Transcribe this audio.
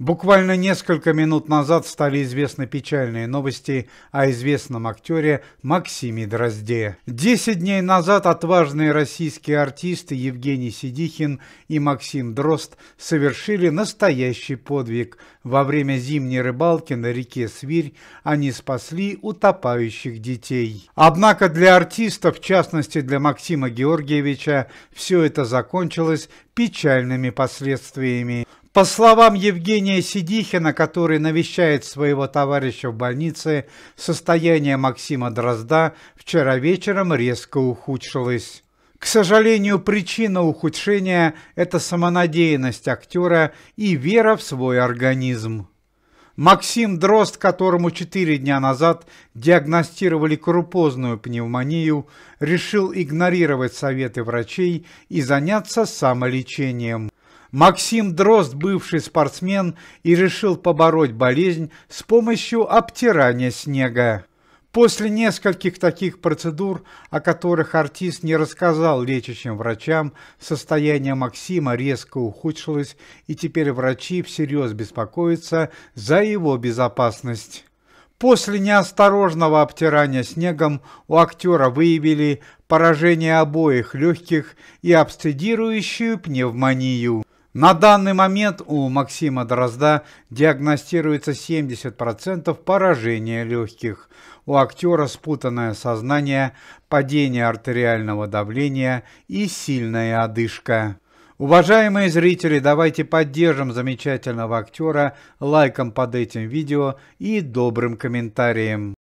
Буквально несколько минут назад стали известны печальные новости о известном актере Максиме Дрозде. Десять дней назад отважные российские артисты Евгений Сидихин и Максим Дрозд совершили настоящий подвиг. Во время зимней рыбалки на реке Свирь они спасли утопающих детей. Однако для артистов, в частности для Максима Георгиевича, все это закончилось печальными последствиями. По словам Евгения Сидихина, который навещает своего товарища в больнице, состояние Максима Дрозда вчера вечером резко ухудшилось. К сожалению, причина ухудшения – это самонадеянность актера и вера в свой организм. Максим Дрозд, которому четыре дня назад диагностировали крупозную пневмонию, решил игнорировать советы врачей и заняться самолечением. Максим Дрозд, бывший спортсмен, и решил побороть болезнь с помощью обтирания снега. После нескольких таких процедур, о которых артист не рассказал лечащим врачам, состояние Максима резко ухудшилось, и теперь врачи всерьез беспокоятся за его безопасность. После неосторожного обтирания снегом у актера выявили поражение обоих легких и обстедирующую пневмонию. На данный момент у Максима Дрозда диагностируется 70% поражения легких. У актера спутанное сознание, падение артериального давления и сильная одышка. Уважаемые зрители, давайте поддержим замечательного актера лайком под этим видео и добрым комментарием.